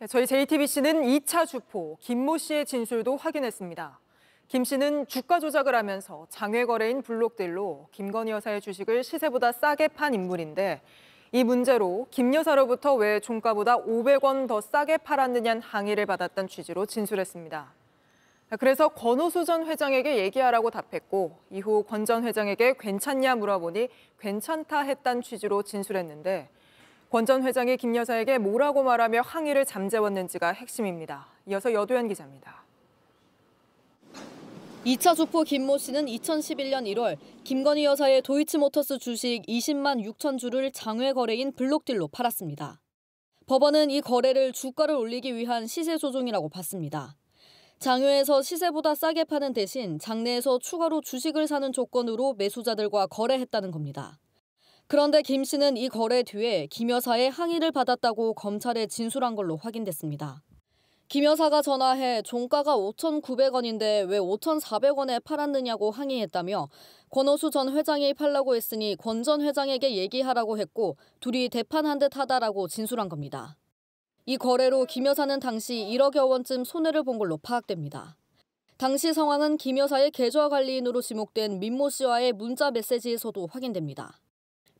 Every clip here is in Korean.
네, 저희 JTBC는 2차 주포 김모 씨의 진술도 확인했습니다. 김 씨는 주가 조작을 하면서 장외 거래인 블록딜로 김건희 여사의 주식을 시세보다 싸게 판 인물인데 이 문제로 김 여사로부터 왜 종가보다 500원 더 싸게 팔았느냐는 항의를 받았던 취지로 진술했습니다. 그래서 권호수 전 회장에게 얘기하라고 답했고 이후 권 전 회장에게 괜찮냐 물어보니 괜찮다 했단 취지로 진술했는데 권전 회장이 김 여사에게 뭐라고 말하며 항의를 잠재웠는지가 핵심입니다. 이어서 여도현 기자입니다. 2차 주포 김모 씨는 2011년 1월 김건희 여사의 도이치모터스 주식 20만 6천 주를 장외 거래인 블록딜로 팔았습니다. 법원은 이 거래를 주가를 올리기 위한 시세 조종이라고 봤습니다. 장외에서 시세보다 싸게 파는 대신 장내에서 추가로 주식을 사는 조건으로 매수자들과 거래했다는 겁니다. 그런데 김 씨는 이 거래 뒤에 김 여사의 항의를 받았다고 검찰에 진술한 걸로 확인됐습니다. 김 여사가 전화해 종가가 5,900원인데 왜 5,400원에 팔았느냐고 항의했다며 권호수 전 회장이 팔라고 했으니 권 전 회장에게 얘기하라고 했고 둘이 대판한 듯 하다라고 진술한 겁니다. 이 거래로 김 여사는 당시 1억여 원쯤 손해를 본 걸로 파악됩니다. 당시 상황은 김 여사의 계좌 관리인으로 지목된 민모 씨와의 문자 메시지에서도 확인됩니다.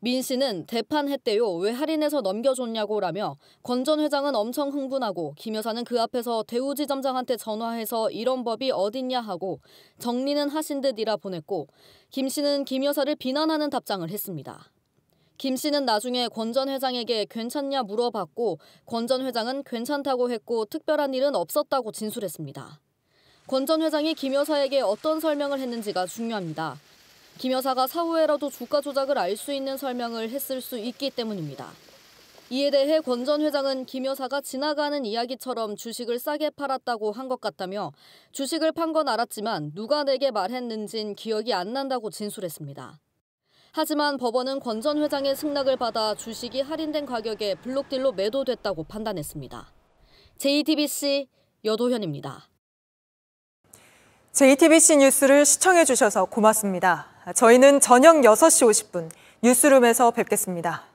민 씨는 대판했대요. 왜 할인해서 넘겨줬냐고라며 권 전 회장은 엄청 흥분하고 김 여사는 그 앞에서 대우지 점장한테 전화해서 이런 법이 어딨냐 하고 정리는 하신 듯이라 보냈고 김 씨는 김 여사를 비난하는 답장을 했습니다. 김 씨는 나중에 권 전 회장에게 괜찮냐 물어봤고 권 전 회장은 괜찮다고 했고 특별한 일은 없었다고 진술했습니다. 권 전 회장이 김 여사에게 어떤 설명을 했는지가 중요합니다. 김 여사가 사후에라도 주가 조작을 알 수 있는 설명을 했을 수 있기 때문입니다. 이에 대해 권 전 회장은 김 여사가 지나가는 이야기처럼 주식을 싸게 팔았다고 한 것 같다며 주식을 판 건 알았지만 누가 내게 말했는진 기억이 안 난다고 진술했습니다. 하지만 법원은 권 전 회장의 승낙을 받아 주식이 할인된 가격에 블록딜로 매도됐다고 판단했습니다. JTBC 여도현입니다. JTBC 뉴스를 시청해 주셔서 고맙습니다. 아, 저희는 저녁 6시 50분 뉴스룸에서 뵙겠습니다.